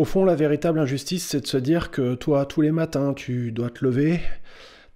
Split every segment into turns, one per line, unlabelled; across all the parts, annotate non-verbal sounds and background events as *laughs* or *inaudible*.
Au fond, la véritable injustice, c'est de se dire que toi, tous les matins, tu dois te lever,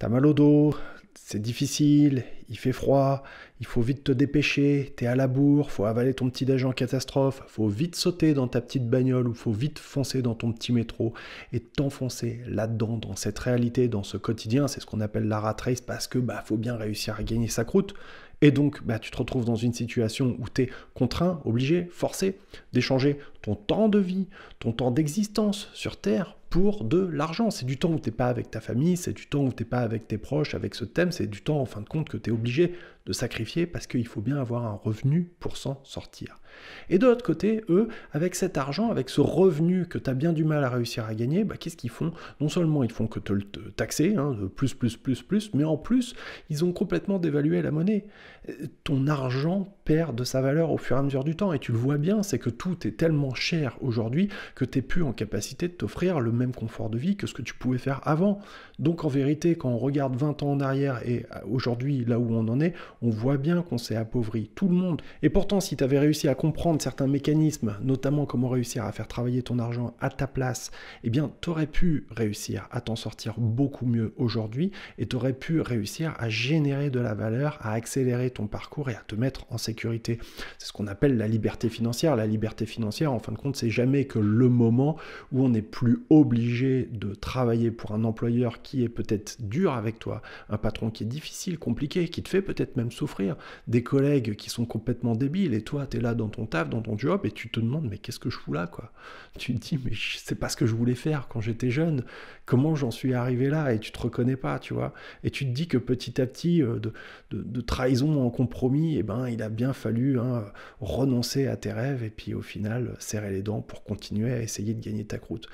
as mal au dos, c'est difficile, il fait froid, il faut vite te dépêcher, tu es à la bourre, faut avaler ton petit déjeuner en catastrophe, faut vite sauter dans ta petite bagnole ou faut vite foncer dans ton petit métro et t'enfoncer là-dedans, dans cette réalité, dans ce quotidien, c'est ce qu'on appelle la rat race parce que bah faut bien réussir à gagner sa croûte. Et donc, bah, tu te retrouves dans une situation où tu es contraint, obligé, forcé d'échanger ton temps de vie, ton temps d'existence sur Terre pour de l'argent. C'est du temps où tu n'es pas avec ta famille, c'est du temps où tu n'es pas avec tes proches, avec ce thème, c'est du temps en fin de compte que tu es obligé de sacrifier parce qu'il faut bien avoir un revenu pour s'en sortir. Et de l'autre côté, eux, avec cet argent, avec ce revenu que tu as bien du mal à réussir à gagner, bah, qu'est-ce qu'ils font Non seulement ils font que te taxer, hein, plus, plus, plus, plus, mais en plus, ils ont complètement dévalué la monnaie. Euh, ton argent perd de sa valeur au fur et à mesure du temps, et tu le vois bien, c'est que tout est tellement cher aujourd'hui que tu n'es plus en capacité de t'offrir le même confort de vie que ce que tu pouvais faire avant. Donc en vérité, quand on regarde 20 ans en arrière et euh, aujourd'hui là où on en est, on voit bien qu'on s'est appauvri, tout le monde. Et pourtant, si tu avais réussi à comprendre certains mécanismes, notamment comment réussir à faire travailler ton argent à ta place, eh bien, tu aurais pu réussir à t'en sortir beaucoup mieux aujourd'hui et tu aurais pu réussir à générer de la valeur, à accélérer ton parcours et à te mettre en sécurité. C'est ce qu'on appelle la liberté financière. La liberté financière, en fin de compte, c'est jamais que le moment où on n'est plus obligé de travailler pour un employeur qui est peut-être dur avec toi, un patron qui est difficile, compliqué, qui te fait peut-être même souffrir, des collègues qui sont complètement débiles, et toi, tu es là dans ton taf, dans ton job, et tu te demandes, mais qu'est-ce que je fous là, quoi Tu te dis, mais c'est pas ce que je voulais faire quand j'étais jeune, comment j'en suis arrivé là, et tu te reconnais pas, tu vois, et tu te dis que petit à petit, euh, de, trahison en compromis, et eh ben, il a bien fallu hein, renoncer à tes rêves, et puis au final, les dents pour continuer à essayer de gagner ta croûte.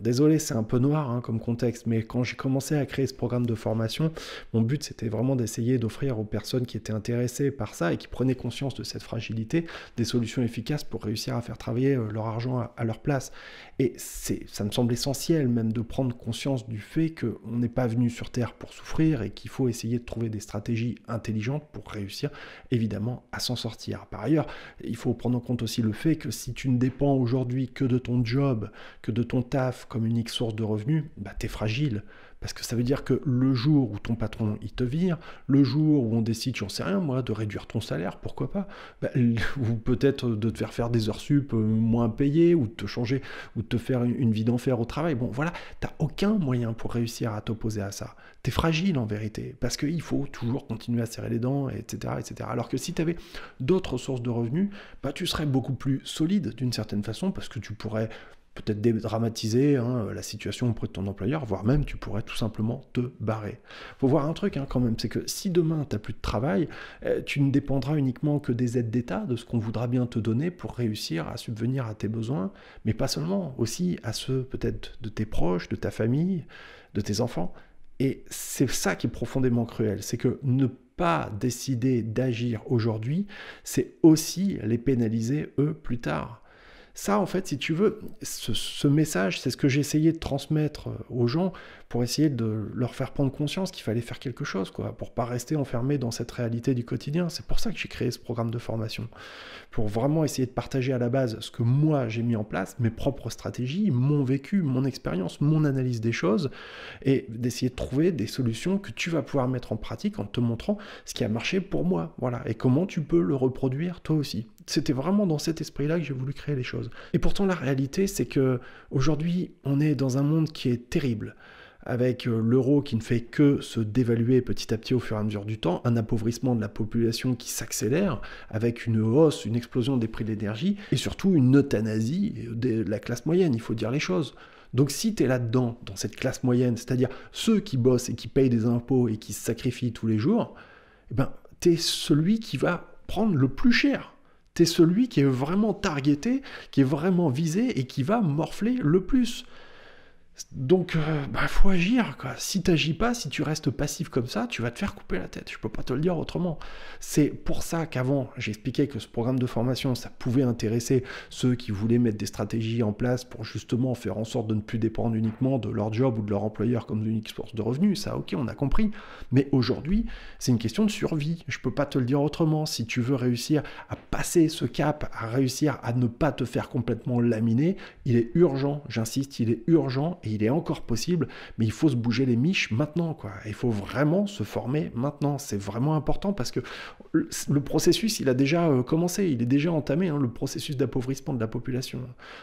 désolé, c'est un peu noir hein, comme contexte, mais quand j'ai commencé à créer ce programme de formation, mon but c'était vraiment d'essayer d'offrir aux personnes qui étaient intéressées par ça et qui prenaient conscience de cette fragilité des solutions efficaces pour réussir à faire travailler euh, leur argent à, leur place. Et ça me semble essentiel même de prendre conscience du fait qu'on n'est pas venu sur Terre pour souffrir et qu'il faut essayer de trouver des stratégies intelligentes pour réussir évidemment à s'en sortir. Par ailleurs, il faut prendre en compte aussi le fait que si tu ne dépends aujourd'hui que de ton job, que de ton taf comme unique source de revenus, bah, tu es fragile. Parce que ça veut dire que le jour où ton patron il te vire, le jour où on décide, j'en sais rien moi, de réduire ton salaire, pourquoi pas, bah, *laughs* ou peut-être de te faire faire des heures sup euh, moins payées, ou de te changer, ou de te faire une vie d'enfer au travail. Bon voilà, t'as aucun moyen pour réussir à t'opposer à ça. T'es fragile en vérité, parce qu'il faut toujours continuer à serrer les dents, etc. etc. Alors que si tu avais d'autres sources de revenus, bah, tu serais beaucoup plus solide d'une certaine façon, parce que tu pourrais peut-être dédramatiser hein, la situation auprès de ton employeur, voire même tu pourrais tout simplement te barrer. Faut voir un truc hein, quand même, c'est que si demain tu n'as plus de travail, euh, tu ne dépendras uniquement que des aides d'État, de ce qu'on voudra bien te donner pour réussir à subvenir à tes besoins, mais pas seulement, aussi à ceux peut-être de tes proches, de ta famille, de tes enfants. Et c'est ça qui est profondément cruel, c'est que ne pas décider d'agir aujourd'hui, c'est aussi les pénaliser eux plus tard. Ça, en fait, si tu veux, ce, message, c'est ce que j'ai essayé de transmettre euh, aux gens pour essayer de leur faire prendre conscience qu'il fallait faire quelque chose, quoi, pour pas rester enfermé dans cette réalité du quotidien. C'est pour ça que j'ai créé ce programme de formation, pour vraiment essayer de partager à la base ce que moi j'ai mis en place, mes propres stratégies, mon vécu, mon expérience, mon analyse des choses, et d'essayer de trouver des solutions que tu vas pouvoir mettre en pratique en te montrant ce qui a marché pour moi, voilà, et comment tu peux le reproduire toi aussi. C'était vraiment dans cet esprit-là que j'ai voulu créer les choses. Et pourtant, la réalité, c'est que aujourd'hui, on est dans un monde qui est terrible avec euh, l'euro qui ne fait que se dévaluer petit à petit au fur et à mesure du temps, un appauvrissement de la population qui s'accélère, avec une hausse, une explosion des prix de l'énergie, et surtout une euthanasie euh, de la classe moyenne, il faut dire les choses. Donc si tu es là-dedans, dans cette classe moyenne, c'est-à-dire ceux qui bossent et qui payent des impôts et qui se sacrifient tous les jours, eh ben, tu es celui qui va prendre le plus cher. Tu es celui qui est vraiment targeté, qui est vraiment visé et qui va morfler le plus. Donc, il euh, bah, faut agir. Si Si n'agis pas, si tu restes passif comme ça, tu vas te faire couper la tête. Je peux pas te le dire autrement. C'est pour ça qu'avant, j'expliquais que ce programme de formation, ça pouvait intéresser ceux qui voulaient mettre des stratégies en place pour justement faire en sorte de ne plus dépendre uniquement de leur job ou de leur employeur comme une source de revenus. Ça, ok, on a compris. Mais aujourd'hui, c'est une question de survie. Je peux pas te le dire autrement. Si tu veux réussir à passer ce cap, à réussir à ne pas te faire complètement laminer, il est urgent. J'insiste, il est urgent il est encore possible, mais il faut se bouger les miches maintenant, quoi. Il faut vraiment se former maintenant. C'est vraiment important parce que le processus, il a déjà euh, commencé, il est déjà entamé, hein, le processus d'appauvrissement de la population.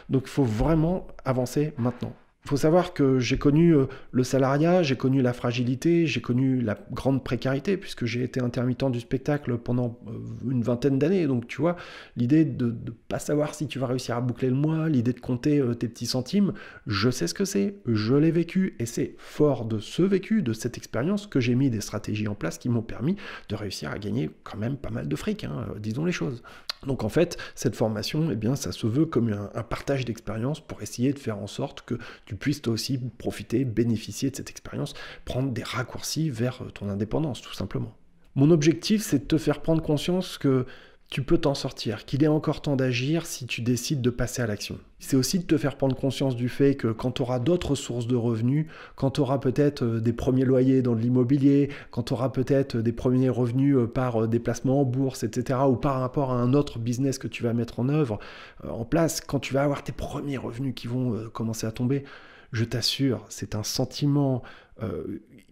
Donc il faut vraiment avancer maintenant faut savoir que j'ai connu euh, le salariat, j'ai connu la fragilité, j'ai connu la grande précarité, puisque j'ai été intermittent du spectacle pendant euh, une vingtaine d'années. Donc, tu vois, l'idée de ne pas savoir si tu vas réussir à boucler le mois, l'idée de compter euh, tes petits centimes, je sais ce que c'est, je l'ai vécu, et c'est fort de ce vécu, de cette expérience, que j'ai mis des stratégies en place qui m'ont permis de réussir à gagner quand même pas mal de fric, hein, disons les choses. Donc en fait, cette formation, eh bien, ça se veut comme un, un partage d'expérience pour essayer de faire en sorte que tu puisse puisses toi aussi profiter, bénéficier de cette expérience, prendre des raccourcis vers euh, ton indépendance, tout simplement. Mon objectif, c'est de te faire prendre conscience que tu peux t'en sortir, qu'il est encore temps d'agir si tu décides de passer à l'action. C'est aussi de te faire prendre conscience du fait que quand tu auras d'autres sources de revenus, quand tu auras peut-être euh, des premiers loyers dans l'immobilier, quand tu auras peut-être euh, des premiers revenus euh, par déplacement en bourse, etc., ou par rapport à un autre business que tu vas mettre en œuvre, en place, quand tu vas avoir tes premiers revenus qui vont commencer à tomber, je t'assure, c'est un sentiment,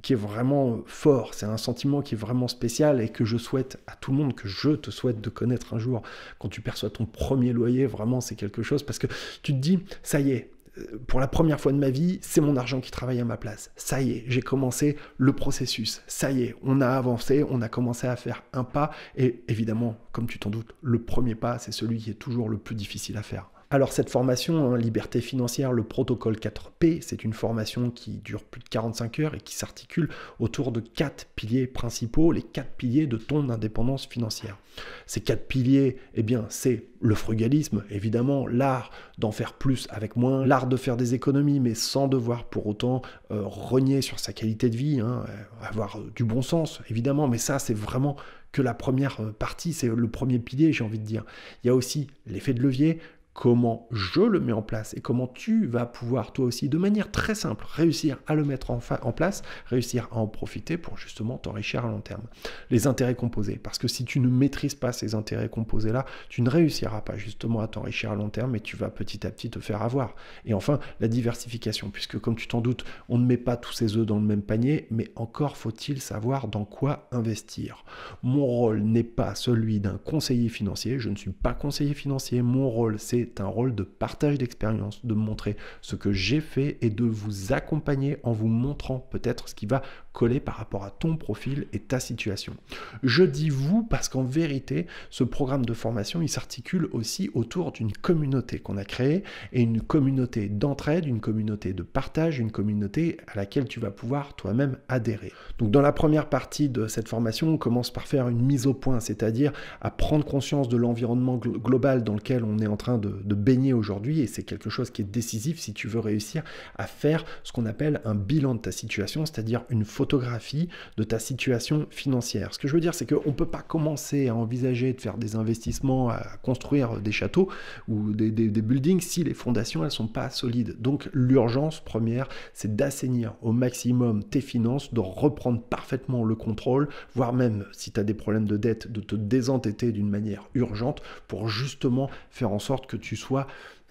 qui est vraiment fort, c'est un sentiment qui est vraiment spécial et que je souhaite à tout le monde, que je te souhaite de connaître un jour. Quand tu perçois ton premier loyer, vraiment, c'est quelque chose parce que tu te dis, ça y est, euh, pour la première fois de ma vie, c'est mon argent qui travaille à ma place. Ça y est, j'ai commencé le processus. Ça y est, on a avancé, on a commencé à faire un pas. Et évidemment, comme tu t'en doutes, le premier pas, c'est celui qui est toujours le plus difficile à faire. Alors cette formation, Liberté financière, le protocole 4P, c'est une formation qui dure plus de 45 heures et qui s'articule autour de quatre piliers principaux, les quatre piliers de ton indépendance financière. Ces quatre piliers, eh bien, c'est le frugalisme, évidemment, l'art d'en faire plus avec moins, l'art de faire des économies, mais sans devoir pour autant euh, renier sur sa qualité de vie, hein, euh, avoir euh, du bon sens, évidemment, mais ça, c'est vraiment que la première partie, c'est le premier pilier, j'ai envie de dire. Il y a aussi l'effet de levier, comment je le mets en place et comment tu vas pouvoir toi aussi de manière très simple réussir à le mettre en, place, réussir à en profiter pour justement t'enrichir à long terme. Les intérêts composés, parce que si tu ne maîtrises pas ces intérêts composés-là, tu ne réussiras pas justement à t'enrichir à long terme et tu vas petit à petit te faire avoir. Et enfin, la diversification, puisque comme tu t'en doutes, on ne met pas tous ses œufs dans le même panier, mais encore faut-il savoir dans quoi investir. Mon rôle n'est pas celui d'un conseiller financier, je ne suis pas conseiller financier, mon rôle c'est un rôle de partage d'expérience, de montrer ce que j'ai fait et de vous accompagner en vous montrant peut-être ce qui va coller par rapport à ton profil et ta situation. Je dis vous parce qu'en vérité, ce programme de formation, il s'articule aussi autour d'une communauté qu'on a créée et une communauté d'entraide, une communauté de partage, une communauté à laquelle tu vas pouvoir toi-même adhérer. Donc dans la première partie de cette formation, on commence par faire une mise au point, c'est-à-dire à prendre conscience de l'environnement global dans lequel on est en train de, de baigner aujourd'hui et c'est quelque chose qui est décisif si tu veux réussir à faire ce qu'on appelle un bilan de ta situation, c'est-à-dire une photo photographie de ta situation financière. Ce que je veux dire, c'est qu'on ne peut pas commencer à envisager de faire des investissements, à construire des châteaux ou des, buildings si les fondations, elles ne sont pas solides. Donc l'urgence première, c'est d'assainir au maximum tes finances, de reprendre parfaitement le contrôle, voire même si tu as des problèmes de dette, de te désentêter d'une manière urgente pour justement faire en sorte que tu sois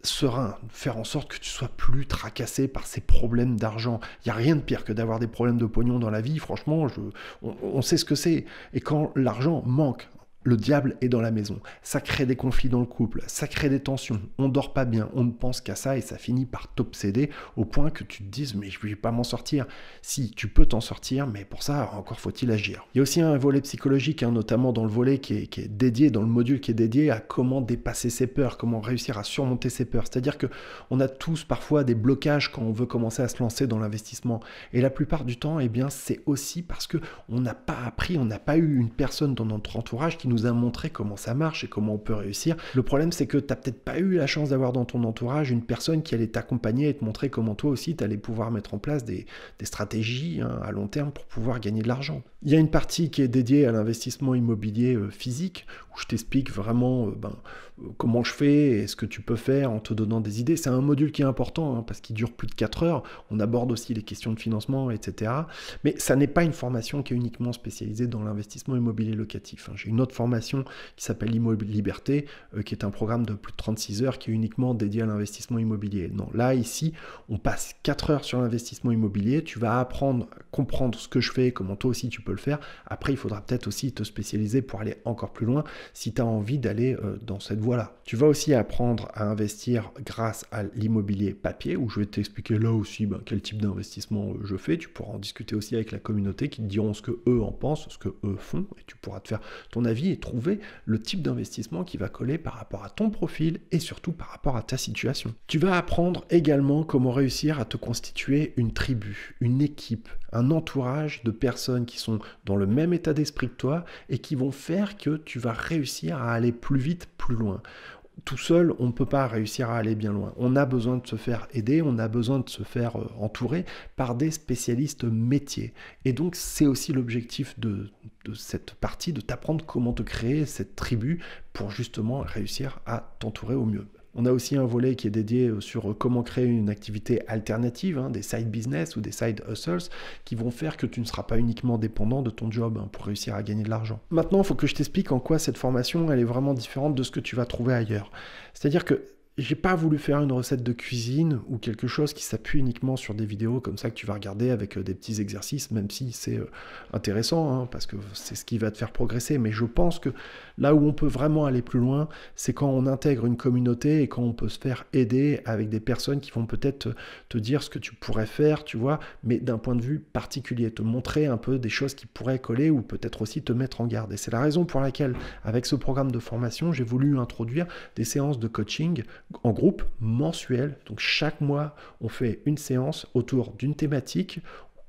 serein, faire en sorte que tu sois plus tracassé par ces problèmes d'argent. Il n'y a rien de pire que d'avoir des problèmes de pognon dans la vie, franchement, on, sait ce que c'est. Et quand l'argent manque le diable est dans la maison. Ça crée des conflits dans le couple, ça crée des tensions. On dort pas bien, on ne pense qu'à ça et ça finit par t'obséder au point que tu te dises mais je vais pas m'en sortir. Si tu peux t'en sortir, mais pour ça encore faut-il agir. Il y a aussi un volet psychologique, hein, notamment dans le volet qui est, dédié, dans le module qui est dédié à comment dépasser ses peurs, comment réussir à surmonter ses peurs. C'est-à-dire que on a tous parfois des blocages quand on veut commencer à se lancer dans l'investissement. Et la plupart du temps, eh bien c'est aussi parce que on n'a pas appris, on n'a pas eu une personne dans notre entourage qui nous a montré comment ça marche et comment on peut réussir. Le problème, c'est que tu n'as peut-être pas eu la chance d'avoir dans ton entourage une personne qui allait t'accompagner et te montrer comment toi aussi tu allais pouvoir mettre en place des, stratégies hein, à long terme pour pouvoir gagner de l'argent. Il y a une partie qui est dédiée à l'investissement immobilier euh, physique, où je t'explique vraiment euh, ben, euh, comment je fais et ce que tu peux faire en te donnant des idées. C'est un module qui est important, hein, parce qu'il dure plus de 4 heures. On aborde aussi les questions de financement, etc. Mais ça n'est pas une formation qui est uniquement spécialisée dans l'investissement immobilier locatif. Hein. J'ai une autre formation qui s'appelle Immobilier Liberté, qui est un programme de plus de 36 heures qui est uniquement dédié à l'investissement immobilier. Non, là, ici, on passe 4 heures sur l'investissement immobilier. Tu vas apprendre, comprendre ce que je fais, comment toi aussi tu peux le faire. Après, il faudra peut-être aussi te spécialiser pour aller encore plus loin si tu as envie d'aller euh, dans cette voie-là. Tu vas aussi apprendre à investir grâce à l'immobilier papier, où je vais t'expliquer là aussi ben, quel type d'investissement euh, je fais. Tu pourras en discuter aussi avec la communauté qui te diront ce que eux en pensent, ce que eux font, et tu pourras te faire ton avis et trouver le type d'investissement qui va coller par rapport à ton profil et surtout par rapport à ta situation. Tu vas apprendre également comment réussir à te constituer une tribu, une équipe, un entourage de personnes qui sont dans le même état d'esprit que toi et qui vont faire que tu vas réussir à aller plus vite, plus loin tout seul, on ne peut pas réussir à aller bien loin. On a besoin de se faire aider, on a besoin de se faire euh, entourer par des spécialistes métiers. Et donc, c'est aussi l'objectif de, de, cette partie, de t'apprendre comment te créer cette tribu pour justement réussir à t'entourer au mieux. On a aussi un volet qui est dédié euh, sur euh, comment créer une activité alternative, hein, des side business ou des side hustles, qui vont faire que tu ne seras pas uniquement dépendant de ton job hein, pour réussir à gagner de l'argent. Maintenant, il faut que je t'explique en quoi cette formation, elle est vraiment différente de ce que tu vas trouver ailleurs. C'est-à-dire que j'ai pas voulu faire une recette de cuisine ou quelque chose qui s'appuie uniquement sur des vidéos comme ça que tu vas regarder avec euh, des petits exercices, même si c'est euh, intéressant, hein, parce que c'est ce qui va te faire progresser. Mais je pense que là où on peut vraiment aller plus loin, c'est quand on intègre une communauté et quand on peut se faire aider avec des personnes qui vont peut-être euh, te, dire ce que tu pourrais faire, tu vois, mais d'un point de vue particulier, te montrer un peu des choses qui pourraient coller ou peut-être aussi te mettre en garde. Et c'est la raison pour laquelle, avec ce programme de formation, j'ai voulu introduire des séances de coaching en groupe mensuel. Donc chaque mois, on fait une séance autour d'une thématique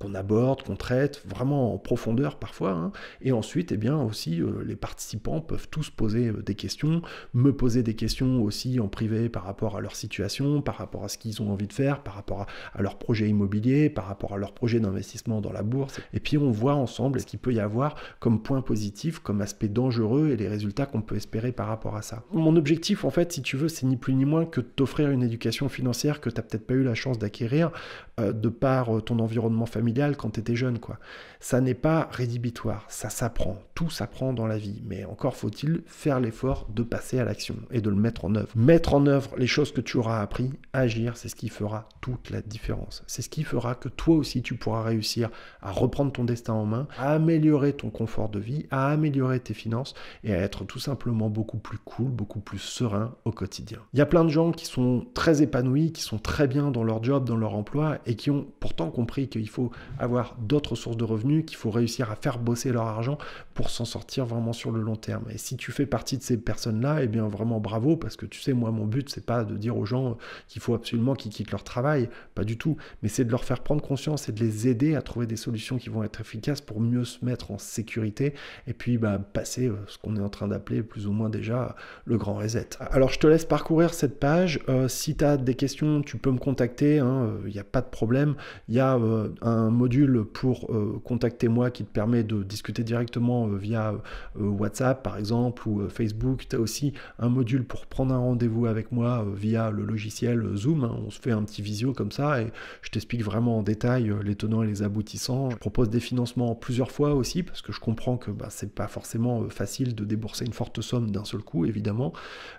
qu'on aborde, qu'on traite vraiment en profondeur parfois. Hein. Et ensuite, eh bien aussi, euh, les participants peuvent tous poser euh, des questions, me poser des questions aussi en privé par rapport à leur situation, par rapport à ce qu'ils ont envie de faire, par rapport à, leur projet immobilier, par rapport à leur projet d'investissement dans la bourse. Et puis on voit ensemble ce qu'il peut y avoir comme point positif, comme aspect dangereux et les résultats qu'on peut espérer par rapport à ça. Mon objectif, en fait, si tu veux, c'est ni plus ni moins que t'offrir une éducation financière que tu n'as peut-être pas eu la chance d'acquérir euh, de par ton environnement familial quand tu étais jeune. Quoi. Ça n'est pas rédhibitoire, ça s'apprend, tout s'apprend dans la vie. Mais encore faut-il faire l'effort de passer à l'action et de le mettre en œuvre. Mettre en œuvre les choses que tu auras appris, agir, c'est ce qui fera toute la différence. C'est ce qui fera que toi aussi tu pourras réussir à reprendre ton destin en main, à améliorer ton confort de vie, à améliorer tes finances et à être tout simplement beaucoup plus cool, beaucoup plus serein au quotidien. Il y a plein de gens qui sont très épanouis, qui sont très bien dans leur job, dans leur emploi et qui ont pourtant compris qu'il faut avoir d'autres sources de revenus, qu'il faut réussir à faire bosser leur argent pour s'en sortir vraiment sur le long terme. Et si tu fais partie de ces personnes-là, eh bien vraiment bravo, parce que tu sais, moi, mon but, c'est pas de dire aux gens euh, qu'il faut absolument qu'ils quittent leur travail, pas du tout, mais c'est de leur faire prendre conscience et de les aider à trouver des solutions qui vont être efficaces pour mieux se mettre en sécurité et puis bah, passer euh, ce qu'on est en train d'appeler plus ou moins déjà euh, le grand reset. Alors je te laisse parcourir cette page. si tu as des questions, tu peux me contacter, il hein, n'y a pas de problème. Il y a un module pour euh, contacter moi qui te permet de discuter directement euh, via euh, WhatsApp par exemple ou Facebook. Tu as aussi un module pour prendre un rendez-vous avec moi via le logiciel Zoom. Hein. On se fait un petit visio comme ça et je t'explique vraiment en détail les tenants et les aboutissants. Je propose des financements plusieurs fois aussi parce que je comprends que bah, c'est pas forcément facile de débourser une forte somme d'un seul coup évidemment.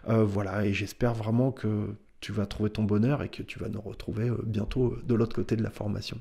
voilà et j'espère vraiment que tu vas trouver ton bonheur et que tu vas nous retrouver bientôt de l'autre côté de la formation.